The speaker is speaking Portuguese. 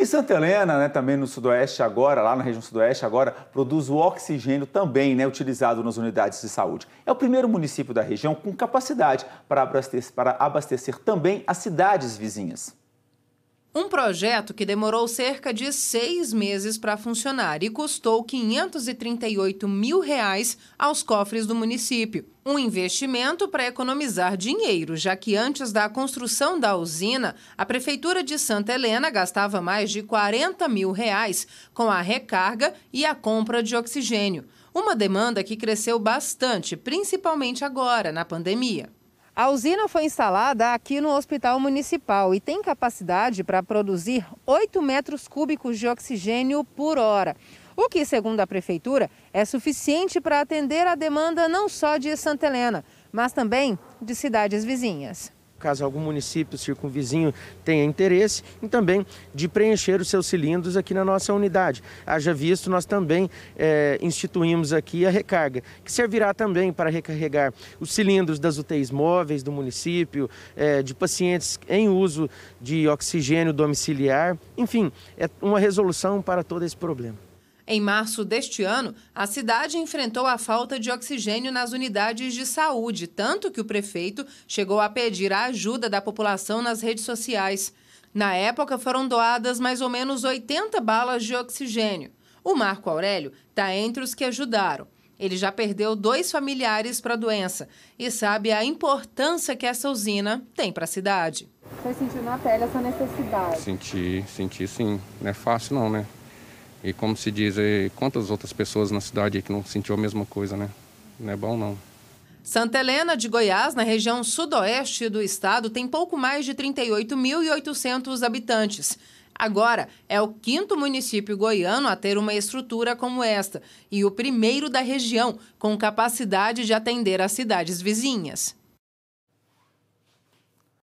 E Santa Helena, né, também no sudoeste agora, lá na região sudoeste agora, produz o oxigênio também, né, utilizado nas unidades de saúde. É o primeiro município da região com capacidade para abastecer, para abastecer também as cidades vizinhas. Um projeto que demorou cerca de seis meses para funcionar e custou 538 mil reais aos cofres do município. Um investimento para economizar dinheiro, já que antes da construção da usina, a Prefeitura de Santa Helena gastava mais de 40 mil reais com a recarga e a compra de oxigênio. Uma demanda que cresceu bastante, principalmente agora, na pandemia. A usina foi instalada aqui no Hospital Municipal e tem capacidade para produzir 8 metros cúbicos de oxigênio por hora. O que, segundo a Prefeitura, é suficiente para atender a demanda não só de Santa Helena, mas também de cidades vizinhas caso algum município circunvizinho tenha interesse, e também de preencher os seus cilindros aqui na nossa unidade. Haja visto, nós também é, instituímos aqui a recarga, que servirá também para recarregar os cilindros das UTIs móveis do município, é, de pacientes em uso de oxigênio domiciliar, enfim, é uma resolução para todo esse problema. Em março deste ano, a cidade enfrentou a falta de oxigênio nas unidades de saúde, tanto que o prefeito chegou a pedir a ajuda da população nas redes sociais. Na época, foram doadas mais ou menos 80 balas de oxigênio. O Marco Aurélio está entre os que ajudaram. Ele já perdeu dois familiares para a doença e sabe a importância que essa usina tem para a cidade. Você sentiu na pele essa necessidade? Senti, senti sim. Não é fácil não, né? E como se diz, eh, quantas outras pessoas na cidade que não sentiu a mesma coisa, né? Não é bom não. Santa Helena de Goiás, na região sudoeste do estado, tem pouco mais de 38.800 habitantes. Agora, é o quinto município goiano a ter uma estrutura como esta e o primeiro da região com capacidade de atender as cidades vizinhas.